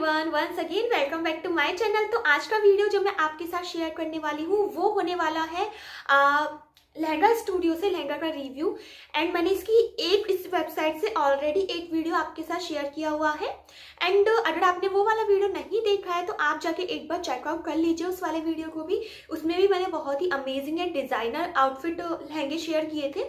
everyone once again welcome back to my channel तो आज का वीडियो जो मैं आपके साथ शेयर करने वाली हूँ वो होने वाला है आ, लहंगा स्टूडियो से लहंगा का रिव्यू एंड मैंने इसकी एक इस वेबसाइट से ऑलरेडी एक वीडियो आपके साथ शेयर किया हुआ है एंड अगर आपने वो वाला वीडियो नहीं देखा है तो आप जाके एक बार चेकआउट कर लीजिए उस वाले वीडियो को भी उसमें भी मैंने बहुत ही अमेजिंग एंड डिजाइनर आउटफिट लहंगे शेयर किए थे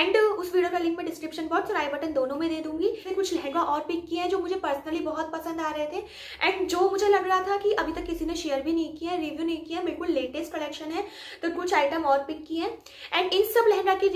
एंड उस वीडियो का लिंक मैं डिस्क्रिप्शन बॉक्स और आई बटन दोनों में दे दूंगी फिर कुछ लहंगा और पिक किए हैं जो मुझे पर्सनली बहुत पसंद आ रहे थे एंड जो मुझे लग रहा था कि अभी तक किसी ने शेयर भी नहीं किया रिव्यू नहीं किया बिल्कुल लेटेस्ट कलेक्शन है तो कुछ आइटम और पिक किए हैं एंड इन सब लहंगा की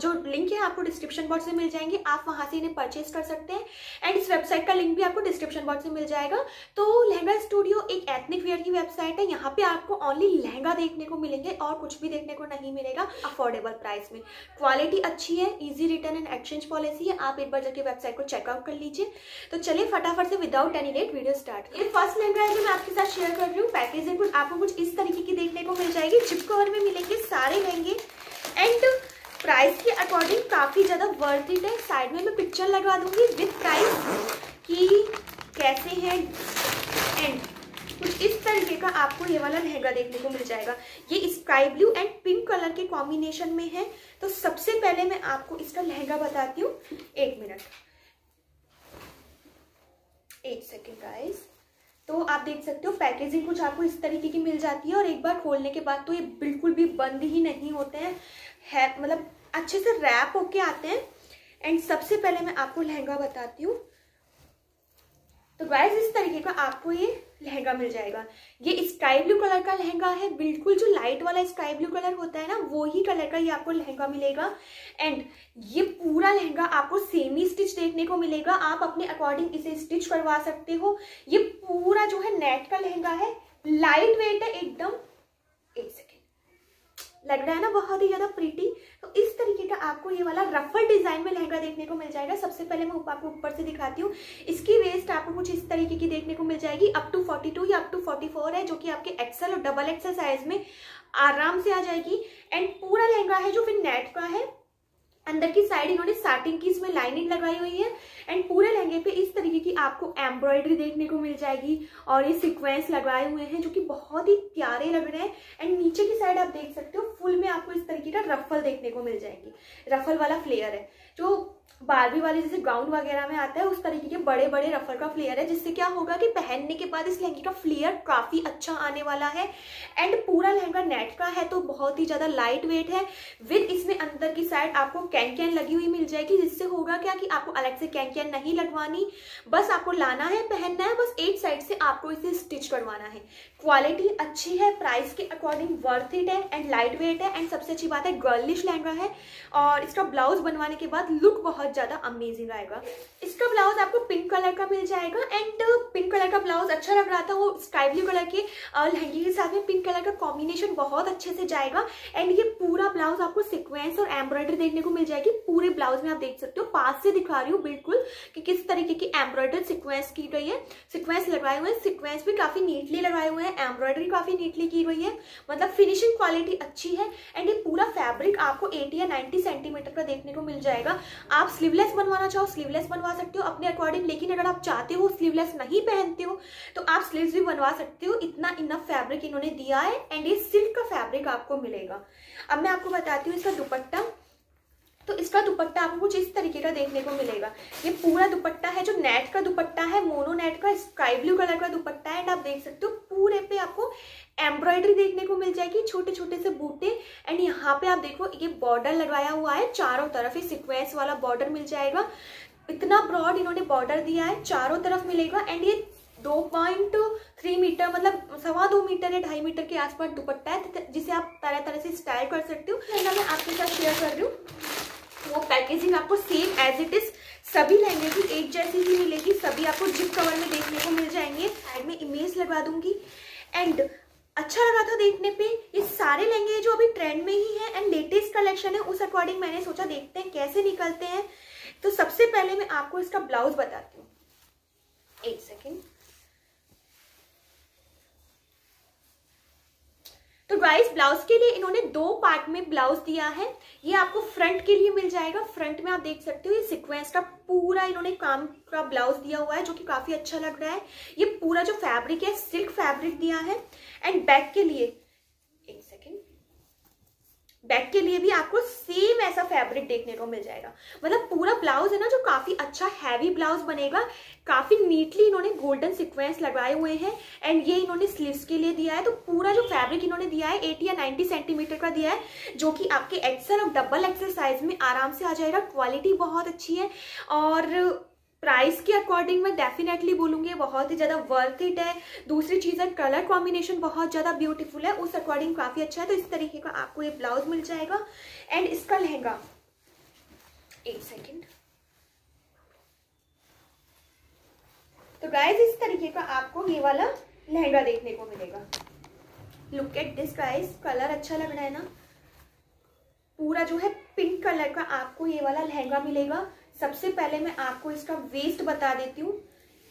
जो लिंक है आपको डिस्क्रिप्शन बॉक्स में मिल जाएंगे आप वहाँ से इन्हें परचेज कर सकते हैं एंड इस वेबसाइट का लिंक भी आपको डिस्क्रिप्शन बॉक्स में मिल जाएगा तो लहंगा स्टूडियो एक एथनिक वेयर की वेबसाइट है यहाँ पे आपको ओनली लहंगा देखने को मिलेंगे और कुछ भी देखने को नहीं मिलेगा अफोर्डेबल प्राइस में क्वालिटी अच्छी है easy return and exchange policy है आप एक बार जाके वेबसाइट को चेकआउट कर लीजिए तो चलिए फटाफट से without any late video start ये फर्स्ट लहंगा है जो मैं आपके साथ शेयर कर रही हूँ पैकेजिंग आपको कुछ इस तरीके की देखने को मिल जाएगी जिप में मिलेंगे सारे लहंगे एंड प्राइस के अकॉर्डिंग काफ़ी ज़्यादा वर्थ इट है साइड में मैं पिक्चर लगवा दूँगी विथ प्राइस कि कैसे हैं एंड कुछ इस तरीके का आपको ये वाला लहंगा देखने को मिल जाएगा ये sky blue and pink colour के कॉम्बिनेशन में है तो सबसे पहले मैं आपको इसका लहंगा बताती हूँ एक मिनट एक सेकेंड गाइस तो आप देख सकते हो पैकेजिंग कुछ आपको इस तरीके की मिल जाती है और एक बार खोलने के बाद तो ये बिल्कुल भी बंद ही नहीं होते हैं है मतलब अच्छे से रैप होके आते हैं एंड सबसे पहले मैं आपको लहंगा बताती हूँ तो गाइज इस तरीके का आपको ये लहंगा मिल जाएगा ये स्काई ब्लू कलर का लहंगा है बिल्कुल जो लाइट वाला स्काई ब्लू कलर होता है ना वो ही कलर का ये आपको लहंगा मिलेगा एंड ये पूरा लहंगा आपको सेमी स्टिच देखने को मिलेगा आप अपने अकॉर्डिंग इसे स्टिच करवा सकते हो ये पूरा जो है नेट का लहंगा है लाइट वेट है एकदम एक लग रहा है ना बहुत ही ज़्यादा प्रीटी तो इस तरीके का आपको ये वाला रफल डिज़ाइन में लहंगा देखने को मिल जाएगा सबसे पहले मैं आपको ऊपर से दिखाती हूँ इसकी वेस्ट आपको कुछ इस तरीके की देखने को मिल जाएगी अप टू 42 या अप टू 44 है जो कि आपके एक्सल और डबल एक्सल साइज में आराम से आ जाएगी एंड पूरा लहंगा है जो फिर नेट का है अंदर की साइड इन्होंने साटिंग की इसमें लाइनिंग लगाई हुई है एंड पूरे लहंगे पे इस तरीके की आपको एम्ब्रॉयडरी देखने को मिल जाएगी और ये सीक्वेंस लगाए हुए हैं जो कि बहुत ही प्यारे लग रहे हैं एंड नीचे की साइड आप देख सकते हो फुल में आपको इस तरीके का रफल देखने को मिल जाएगी रफल वाला फ्लेयर है जो बारहवीं वाले जैसे ग्राउंड वगैरह में आता है उस तरीके के बड़े बड़े रफर का फ्लेयर है जिससे क्या होगा कि पहनने के बाद इस लहंगे का फ्लेयर काफ़ी अच्छा आने वाला है एंड पूरा लहंगा नेट का है तो बहुत ही ज़्यादा लाइट वेट है विद इसमें अंदर की साइड आपको कैन कैन लगी हुई मिल जाएगी जिससे होगा क्या कि आपको अलग से कैन कैन नहीं लगवानी बस आपको लाना है पहनना है बस एक साइड से आपको इसे स्टिच करवाना है क्वालिटी अच्छी है प्राइस के अकॉर्डिंग वर्थ इट है एंड लाइट वेट है एंड सबसे अच्छी बात है गर्लिश लहंगा है और इसका ब्लाउज बनवाने के बाद साथ लुक बहुत ज़्यादा अमेजिंग आएगा इसका ब्लाउज आपको पिंक कलर का मिल जाएगा एंड पिंक कलर का ब्लाउज अच्छा लग रहा था वो स्काई ब्लू कलर के uh, लहंगे के साथ में पिंक कलर का कॉम्बिनेशन बहुत अच्छे से जाएगा एंड ये पूरा ब्लाउज आपको सिक्वेंस और एम्ब्रॉयडरी देखने को मिल जाएगी पूरे ब्लाउज में आप देख सकते हो पास से दिखा रही हूँ बिल्कुल कि किस तरीके की एम्ब्रॉयडरी सिक्वेंस की गई है सिक्वेंस लगाए हुए हैं सिक्वेंस भी काफ़ी नीटली लगाए हुए हैं एम्ब्रॉयडरी काफ़ी नीटली की गई है मतलब फिनिशिंग क्वालिटी अच्छी है एंड ये पूरा फैब्रिक आपको 80 या 90 सेंटीमीटर का देखने को मिल जाएगा आप स्लीवलेस बनवाना चाहो स्लीवलेस बनवा सकते हो अपने अकॉर्डिंग लेकिन अगर आप चाहते हो स्लीवलेस नहीं पहनते हो तो आप स्लीव भी बनवा सकते हो इतना इनफ फैब्रिक इन्होंने दिया है एंड ये सिल्क का फैब्रिक आपको मिलेगा अब मैं आपको बताती हूँ इसका दुपट्टा तो इसका दुपट्टा आपको कुछ इस तरीके का देखने को मिलेगा ये पूरा दुपट्टा है जो नेट का दुपट्टा है मोनो नेट का स्काई ब्लू कलर का दुपट्टा है एंड आप देख सकते हो पूरे पे आपको एम्ब्रॉयडरी देखने को मिल जाएगी छोटे छोटे से बूटे एंड यहाँ पे आप देखो ये बॉर्डर लगवाया हुआ है चारों तरफ ये सिक्वेंस वाला बॉर्डर मिल जाएगा इतना ब्रॉड इन्होंने बॉर्डर दिया है चारों तरफ मिलेगा एंड ये दो पॉइंट थ्री मीटर मतलब सवा दो मीटर या ढाई मीटर के आसपास दुपट्टा है जिसे आप तरह तरह से स्टाइल कर सकते हो मैं आपके साथ शेयर कर रही हूँ वो पैकेजिंग आपको सेम एज इट इज सभी लहंगे की एक जैसी ही मिलेगी सभी आपको जिप कवर में देखने को मिल जाएंगे साइड में इमेज लगा दूंगी एंड अच्छा लगा था देखने पे ये सारे लहंगे जो अभी ट्रेंड में ही है एंड लेटेस्ट कलेक्शन है उस अकॉर्डिंग मैंने सोचा देखते हैं कैसे निकलते हैं तो सबसे पहले मैं आपको इसका ब्लाउज बताती हूँ एक सेकेंड तो राइस ब्लाउज के लिए इन्होंने दो पार्ट में ब्लाउज दिया है ये आपको फ्रंट के लिए मिल जाएगा फ्रंट में आप देख सकते हो ये सिक्वेंस का पूरा इन्होंने काम का ब्लाउज दिया हुआ है जो कि काफी अच्छा लग रहा है ये पूरा जो फैब्रिक है सिल्क फैब्रिक दिया है एंड बैक के लिए बैक के लिए भी आपको सेम ऐसा फैब्रिक देखने को मिल जाएगा मतलब पूरा ब्लाउज है ना जो काफी अच्छा हैवी ब्लाउज बनेगा काफी नीटली इन्होंने गोल्डन सिक्वेंस लगाए हुए हैं एंड ये इन्होंने स्लीव्स के लिए दिया है तो पूरा जो फैब्रिक इन्होंने दिया है 80 या 90 सेंटीमीटर का दिया है जो कि आपके एक्सल और डबल एक्सल साइज में आराम से आ जाएगा क्वालिटी बहुत अच्छी है और प्राइस के अकॉर्डिंग मैं डेफिनेटली बोलूंगी बहुत ही ज़्यादा वर्थ इट है दूसरी चीज़ है कलर कॉम्बिनेशन बहुत ज़्यादा ब्यूटीफुल है उस अकॉर्डिंग काफ़ी अच्छा है तो इस तरीके का आपको ये ब्लाउज मिल जाएगा एंड इसका लहंगा एक सेकेंड तो गाइज इस तरीके का आपको ये वाला लहंगा देखने को मिलेगा look at this guys colour अच्छा लग रहा है ना पूरा जो है पिंक कलर का आपको ये वाला लहंगा मिलेगा सबसे पहले मैं आपको इसका वेस्ट बता देती हूँ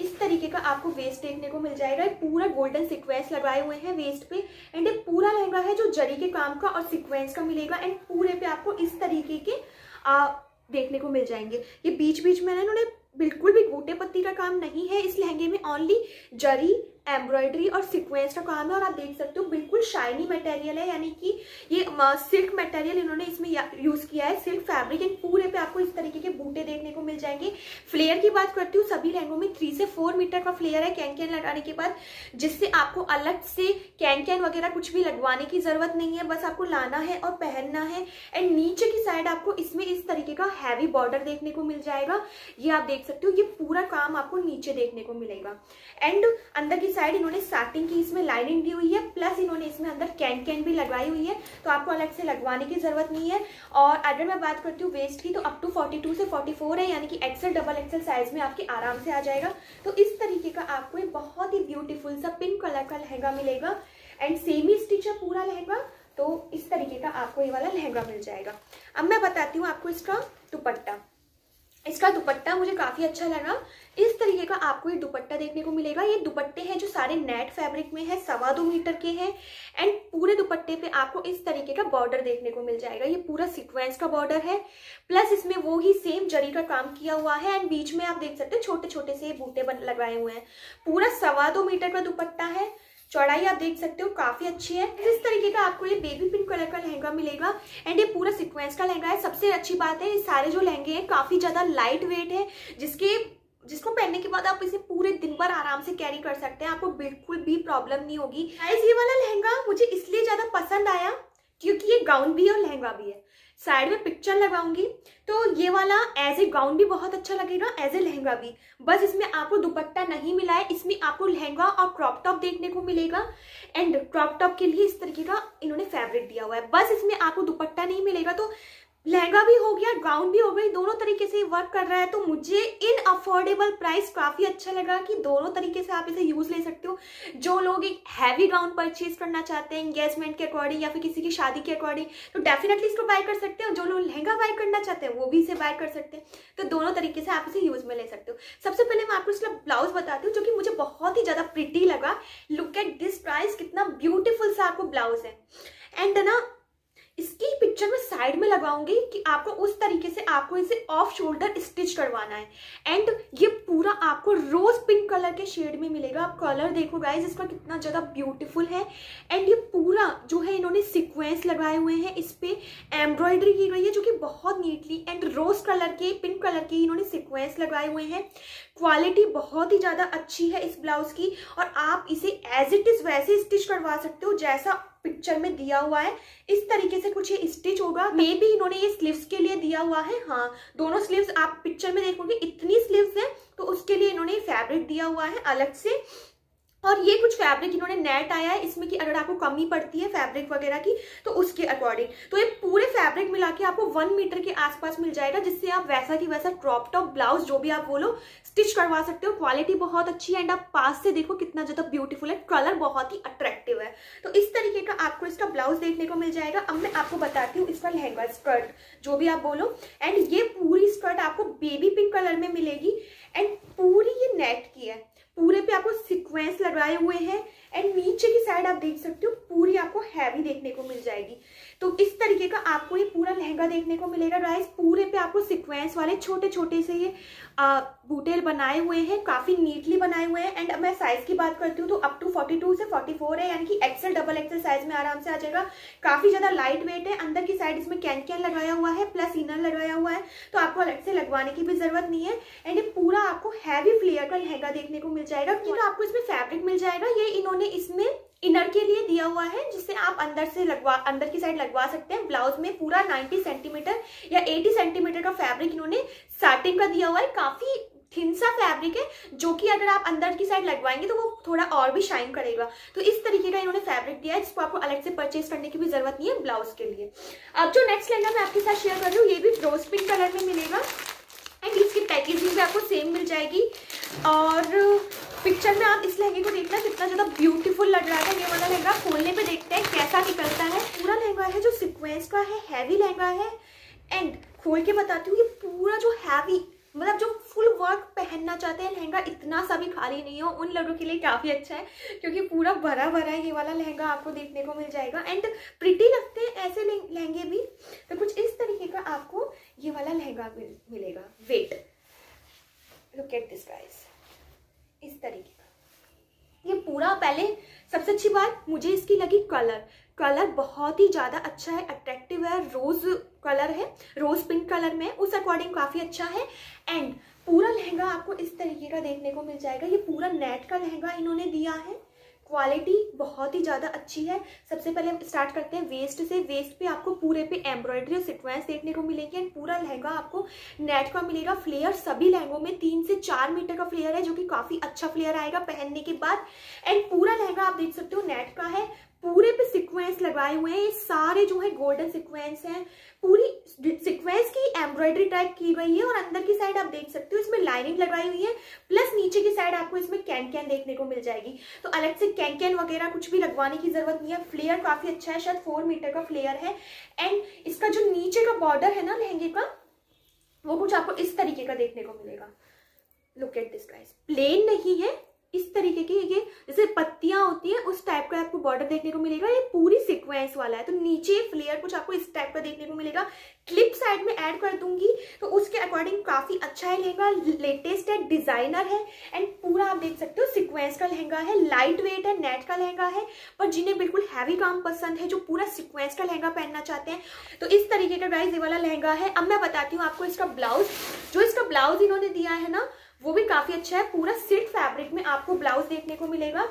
इस तरीके का आपको वेस्ट देखने को मिल जाएगा ये पूरा गोल्डन सिक्वेंस लगाए हुए हैं वेस्ट पे एंड ये पूरा लहंगा है जो जरी के काम का और सिक्वेंस का मिलेगा एंड पूरे पे आपको इस तरीके के आ, देखने को मिल जाएंगे ये बीच बीच में ना इन्होंने बिल्कुल भी गोटे पत्ती का काम नहीं है इस लहंगे में ओनली जरी एम्ब्रॉयडरी और सिक्वेंस का काम है और आप देख सकते हो बिल्कुल शाइनी मटेरियल है यानी कि ये सिल्क मटेरियल इन्होंने इसमें यूज़ किया है सिल्क फैब्रिक एंड पूरे पे आपको इस तरीके के बूटे देखने को मिल जाएंगे फ्लेयर की बात करती हूँ सभी लहंगों में थ्री से फोर मीटर का फ्लेयर है कैन कैन लगाने के बाद जिससे आपको अलग से कैन कैन वगैरह कुछ भी लगवाने की ज़रूरत नहीं है बस आपको लाना है और पहनना है एंड नीचे की साइड आपको इसमें इस तरीके का हैवी बॉर्डर देखने को मिल जाएगा ये आप देख सकते हो ये पूरा काम आपको नीचे देखने को मिलेगा एंड अंदर की साइड इन्होंने साटिंग की इसमें लाइनिंग दी हुई है प्लस इन्होंने इसमें अंदर कैन कैन भी लगवाई हुई है तो आपको अलग से लगवाने की जरूरत नहीं है और अगर मैं बात करती हूँ वेस्ट की तो अप टू 42 से 44 है यानी कि एक्सेल डबल एक्सेल साइज में आपके आराम से आ जाएगा तो इस तरीके का आपको एक बहुत ही ब्यूटीफुल सा पिंक कलर का लहंगा मिलेगा एंड सेम ही स्टिच है पूरा लहंगा तो इस तरीके का आपको ये वाला लहंगा मिल जाएगा अब मैं बताती हूँ आपको इसका दुपट्टा इसका दुपट्टा मुझे काफ़ी अच्छा लगा इस तरीके आपको ये दुपट्टा देखने को मिलेगा ये दुपट्टे हैं जो सारे नेट फैब्रिक में है सवा दो मीटर के हैं एंड पूरे दुपट्टे पे आपको इस तरीके का बॉर्डर देखने को मिल जाएगा ये पूरा सीक्वेंस का बॉर्डर है प्लस इसमें वो ही सेम जरी का काम किया हुआ है एंड बीच में आप देख सकते हैं छोटे छोटे से बूटे लगाए हुए हैं पूरा सवा दो मीटर का दुपट्टा है चौड़ाई आप देख सकते हो काफी अच्छी है इस तरीके का आपको ये बेबी पिंक कलर का लहंगा मिलेगा एंड ये पूरा सिक्वेंस का लहंगा है सबसे अच्छी बात है ये सारे जो लहंगे हैं काफी ज्यादा लाइट वेट है जिसके जिसको पहनने के बाद आप इसे पूरे दिन भर आराम से कैरी कर सकते हैं आपको बिल्कुल भी प्रॉब्लम नहीं होगी गाइस ये वाला लहंगा मुझे इसलिए ज़्यादा पसंद आया क्योंकि ये गाउन भी है और लहंगा भी है साइड में पिक्चर लगाऊंगी तो ये वाला एज ए गाउन भी बहुत अच्छा लगेगा एज ए लहंगा भी बस इसमें आपको दुपट्टा नहीं मिला है इसमें आपको लहंगा और क्रॉप टॉप देखने को मिलेगा एंड क्रॉप टॉप के लिए इस तरीके का इन्होंने फैब्रिक दिया हुआ है बस इसमें आपको दुपट्टा नहीं मिलेगा तो लहंगा भी हो गया गाउन भी हो गई दोनों तरीके से वर्क कर रहा है तो मुझे इन अफोर्डेबल प्राइस काफ़ी अच्छा लगा कि दोनों तरीके से आप इसे यूज़ ले सकते हो जो लोग एक हैवी गाउन परचेज करना चाहते हैं एंगेजमेंट के अकॉर्डिंग या फिर किसी की शादी के अकॉर्डिंग तो डेफिनेटली इसको बाय कर सकते हो जो लोग लहंगा बाय करना चाहते हैं वो भी इसे बाय कर सकते हैं तो दोनों तरीके से आप इसे यूज़ में ले सकते हो सबसे पहले मैं आपको इसका ब्लाउज बताती हूँ जो कि मुझे बहुत ही ज़्यादा प्रिटी लगा लुक एट दिस प्राइस कितना ब्यूटिफुल सा आपको ब्लाउज है एंड ना इसकी पिक्चर में साइड में लगाऊंगी कि आपको उस तरीके से आपको इसे ऑफ शोल्डर स्टिच करवाना है एंड ये पूरा आपको रोज पिंक कलर के शेड में मिलेगा आप कलर देखो गाइज इसका कितना ज़्यादा ब्यूटीफुल है एंड ये पूरा जो है इन्होंने सिक्वेंस लगाए हुए हैं इस पे एम्ब्रॉयडरी की गई है जो कि बहुत नीटली एंड रोज कलर के पिंक कलर के इन्होंने सिक्वेंस लगाए हुए हैं क्वालिटी बहुत ही ज़्यादा अच्छी है इस ब्लाउज़ की और आप इसे एज इट इज़ वैसे स्टिच करवा सकते हो जैसा पिक्चर में दिया हुआ है इस तरीके से कुछ ये स्टिच होगा मे भी इन्होंने ये स्लीव्स के लिए दिया हुआ है हाँ दोनों स्लीव्स आप पिक्चर में देखोगे इतनी स्लीव्स है तो उसके लिए इन्होंने फैब्रिक दिया हुआ है अलग से और ये कुछ फैब्रिक इन्होंने नेट आया है इसमें कि अगर आपको कमी पड़ती है फैब्रिक वगैरह की तो उसके अकॉर्डिंग तो ये पूरे फैब्रिक मिला के आपको वन मीटर के आसपास मिल जाएगा जिससे आप वैसा की वैसा क्रॉप टॉप ब्लाउज जो भी आप बोलो स्टिच करवा सकते हो क्वालिटी बहुत अच्छी है एंड आप पास से देखो कितना ज्यादा ब्यूटीफुल है कलर बहुत ही अट्रैक्टिव है तो इस तरीके का आपको इसका ब्लाउज देखने को मिल जाएगा अब मैं आपको बताती हूँ इसका लहंगा स्कर्ट जो भी आप बोलो एंड ये पूरी स्कर्ट आपको बेबी पिंक कलर में मिलेगी एंड पूरी ये नेट की है पूरे पे आपको सिक्वेंस लगाए हुए हैं एंड नीचे की साइड आप देख सकते हो पूरी आपको हैवी देखने को मिल जाएगी तो इस तरीके का आपको ये पूरा लहंगा देखने को मिलेगा राइस पूरे पे आपको सिक्वेंस वाले छोटे छोटे से ये बूटे बनाए हुए हैं काफी नीटली बनाए हुए हैं एंड मैं साइज की बात करती हूँ तो अप टू 42 से 44 है यानी कि एक्सेल डबल एक्सेल साइज में आराम से आ जाएगा काफी ज्यादा लाइट वेट है अंदर की साइड इसमें कैन कैन लगाया हुआ है प्लस इनर लगाया हुआ है तो आपको अलग से लगवाने की भी जरूरत नहीं है एंड ये पूरा आपको हैवी फ्लेयर का लहंगा देखने को मिल मिल जाएगा तो आपको इसमें फैब्रिक मिल जाएगा ये इन्होंने इसमें इनर के लिए दिया हुआ है जिससे आप अंदर से लगवा अंदर की साइड लगवा सकते हैं ब्लाउज में पूरा 90 सेंटीमीटर या 80 सेंटीमीटर का फैब्रिक इन्होंने साटिंग का दिया हुआ है काफी थिन सा फैब्रिक है जो कि अगर आप अंदर की साइड लगवाएंगे तो वो थोड़ा और भी शाइन करेगा तो इस तरीके का इन्होंने फैब्रिक दिया है जिसको आपको अलग से परचेज करने की भी जरूरत नहीं है ब्लाउज के लिए अब जो नेक्स्ट लहंगा मैं आपके साथ शेयर कर रही हूँ ये भी ब्रोस्पिन कलर में मिलेगा एंड इसकी पैकेजिंग भी आपको सेम मिल जाएगी और पिक्चर में आप इस लहंगे को देखना कितना ज़्यादा ब्यूटीफुल लग रहा है ये वाला लहंगा खोलने पे देखते हैं कैसा निकलता है पूरा लहंगा है जो सिक्वेंस का है हैवी लहंगा है एंड खोल के बताती हूँ ये पूरा जो हैवी मतलब जो फुल वर्क पहनना चाहते हैं लहंगा इतना सा भी खाली नहीं हो उन लोगों के लिए काफ़ी अच्छा है क्योंकि पूरा भरा भरा ये वाला लहंगा आपको देखने को मिल जाएगा एंड प्रिटी लगते हैं ऐसे लहंगे भी तो कुछ इस तरीके का आपको ये वाला लहंगा मिल, मिलेगा wait look at this guys इस तरीके का ये पूरा पहले सबसे अच्छी बात मुझे इसकी लगी कलर कलर बहुत ही ज़्यादा अच्छा है अट्रैक्टिव है रोज़ कलर है रोज़ पिंक कलर में उस अकॉर्डिंग काफ़ी अच्छा है एंड पूरा लहंगा आपको इस तरीके का देखने को मिल जाएगा ये पूरा नेट का लहंगा इन्होंने दिया है क्वालिटी बहुत ही ज़्यादा अच्छी है सबसे पहले हम स्टार्ट करते हैं वेस्ट से वेस्ट पे आपको पूरे पे एम्ब्रॉयडरी और सिक्वेंस देखने को मिलेंगे एंड पूरा लहंगा आपको नेट का मिलेगा फ्लेयर सभी लहंगों में तीन से चार मीटर का फ्लेयर है जो कि काफ़ी अच्छा फ्लेयर आएगा पहनने के बाद एंड पूरा लहंगा आप देख सकते हो नेट का है पूरे पे सिक्वेंस लगाए हुए हैं ये सारे जो है गोल्डन सिक्वेंस हैं पूरी सिक्वेंस की एम्ब्रॉयडरी टाइप की गई है और अंदर की साइड आप देख सकते हो इसमें लाइनिंग लगाई हुई है प्लस नीचे की साइड आपको इसमें कैन कैन देखने को मिल जाएगी तो अलग से कैन कैन वगैरह कुछ भी लगवाने की जरूरत नहीं है फ्लेयर काफी अच्छा है शायद फोर मीटर का फ्लेयर है एंड इसका जो नीचे का बॉर्डर है ना लहंगे का वो कुछ आपको इस तरीके का देखने को मिलेगा लुक एट दिस प्लेन नहीं है इस तरीके की ये जैसे पत्तियां होती है उस टाइप का आपको बॉर्डर देखने को मिलेगा ये पूरी सिक्वेंस वाला है तो नीचे फ्लेयर कुछ आपको इस टाइप का देखने को मिलेगा क्लिप साइड में ऐड कर दूंगी तो उसके अकॉर्डिंग काफी अच्छा है लहंगा लेटेस्ट है डिजाइनर है एंड पूरा आप देख सकते हो सिक्वेंस का लहंगा है लाइट वेट है नेट का लहंगा है पर जिन्हें बिल्कुल हैवी काम पसंद है जो पूरा सिक्वेंस का लहंगा पहनना चाहते हैं तो इस तरीके का गाइज ये वाला लहंगा है अब मैं बताती हूँ आपको इसका ब्लाउज जो इसका ब्लाउज इन्होंने दिया है ना वो भी काफी अच्छा है पूरा सिल्क फैब्रिक में आपको ब्लाउज देखने को मिलेगा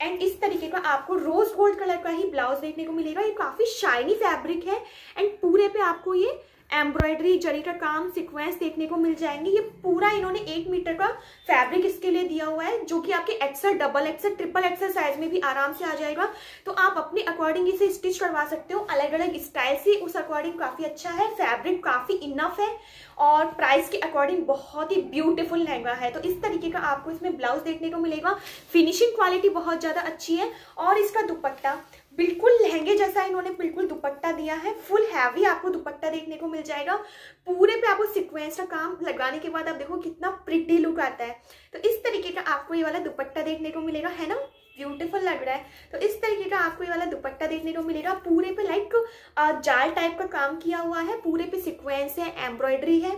एंड इस तरीके का आपको रोज गोल्ड कलर का ही ब्लाउज देखने को मिलेगा ये काफी शाइनी फैब्रिक है एंड पूरे पे आपको ये एम्ब्रॉयडरी जरी का काम सिक्वेंस देखने को मिल जाएंगे ये पूरा इन्होंने एक मीटर का फैब्रिक इसके लिए दिया हुआ है जो कि आपके XL double XL triple XL size में भी आराम से आ जाएगा तो आप अपने अकॉर्डिंग इसे स्टिच करवा सकते हो अलग अलग स्टाइल से उस अकॉर्डिंग काफी अच्छा है फैब्रिक काफी इनफ है और प्राइस के अकॉर्डिंग बहुत ही ब्यूटिफुल लहंगा है तो इस तरीके का आपको इसमें ब्लाउज देखने को मिलेगा फिनिशिंग क्वालिटी बहुत ज्यादा अच्छी है और इसका दुपट्टा बिल्कुल लहंगे जैसा इन्होंने बिल्कुल दुपट्टा दिया है फुल हैवी आपको दुपट्टा देखने को मिल जाएगा पूरे पे आपको सिक्वेंस का काम लगाने के बाद आप देखो कितना प्रिटी लुक आता है तो इस तरीके का आपको ये वाला दुपट्टा देखने को मिलेगा है ना ब्यूटीफुल लग रहा है तो इस तरीके का आपको ये वाला दुपट्टा देखने को मिलेगा पूरे पे लाइक जाल टाइप का काम किया हुआ है पूरे पे सिक्वेंस है एम्ब्रॉयडरी है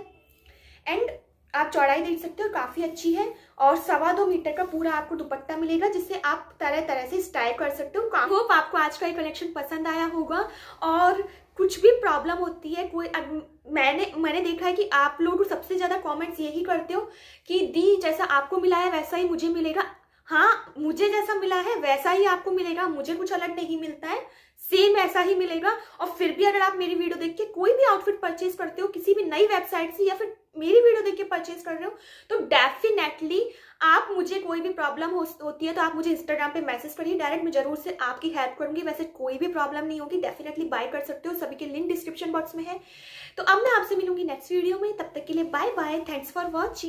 एंड आप चौड़ाई देख सकते हो काफ़ी अच्छी है और सवा दो मीटर का पूरा आपको दुपट्टा मिलेगा जिससे आप तरह तरह से स्टाइल कर सकते हो होप आपको आज का ये कलेक्शन पसंद आया होगा और कुछ भी प्रॉब्लम होती है कोई मैंने मैंने देखा है कि आप लोग सबसे ज़्यादा कमेंट्स यही करते हो कि दी जैसा आपको मिला है वैसा ही मुझे मिलेगा हाँ मुझे जैसा मिला है वैसा ही आपको मिलेगा मुझे कुछ अलग नहीं मिलता है सेम ऐसा ही मिलेगा और फिर भी अगर आप मेरी वीडियो देख के कोई भी आउटफिट परचेज करते हो किसी भी नई वेबसाइट से या फिर मेरी वीडियो देख के परचेज कर रहे हो तो डेफिनेटली आप मुझे कोई भी प्रॉब्लम हो, होती है तो आप मुझे इंस्टाग्राम पे मैसेज करिए डायरेक्ट मैं जरूर से आपकी हेल्प करूंगी वैसे कोई भी प्रॉब्लम नहीं होगी डेफिनेटली बाय कर सकते हो सभी के लिंक डिस्क्रिप्शन बॉक्स में है तो अब मैं आपसे मिलूंगी नेक्स्ट वीडियो में तब तक के लिए bye bye thanks for watching